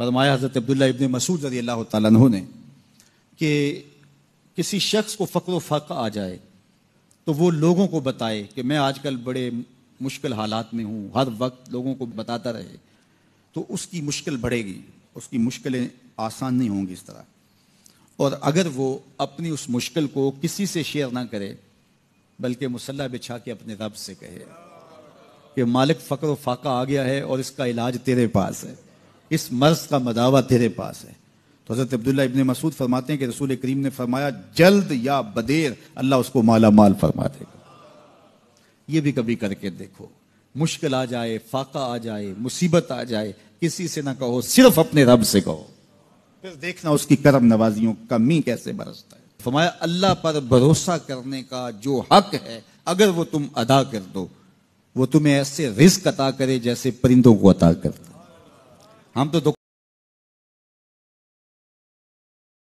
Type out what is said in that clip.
फरमाया हज़रत अब्दुल्ला इब्न मसूद रजी अल्लाह तु ने कि किसी शख्स को फ़क्र फाका आ जाए तो वो लोगों को बताए कि मैं आजकल बड़े मुश्किल हालात में हूँ हर वक्त लोगों को बताता रहे तो उसकी मुश्किल बढ़ेगी उसकी मुश्किलें आसान नहीं होंगी इस तरह और अगर वो अपनी उस मुश्किल को किसी से शेयर ना करे बल्कि मुसल्ला बिछा के अपने रब से कहे कि मालिक फ़कर व फाका आ गया है और इसका इलाज तेरे पास है इस मर्ज का मदावा तेरे पास है तो हज़रत अब्दुल्ला इबन मसूद फरमाते हैं कि रसूल करीम ने फरमाया जल्द या बदेर अल्लाह उसको माला माल फरमा देगा ये भी कभी करके देखो मुश्किल आ जाए फाका आ जाए मुसीबत आ जाए किसी से ना कहो सिर्फ अपने रब से कहो फिर देखना उसकी करम नवाजियों का मी कैसे बरसता है फरमाया अल्लाह पर भरोसा करने का जो हक है अगर वो तुम अदा कर दो वो तुम्हें ऐसे रिस्क अता करे जैसे परिंदों को अता करता हम तो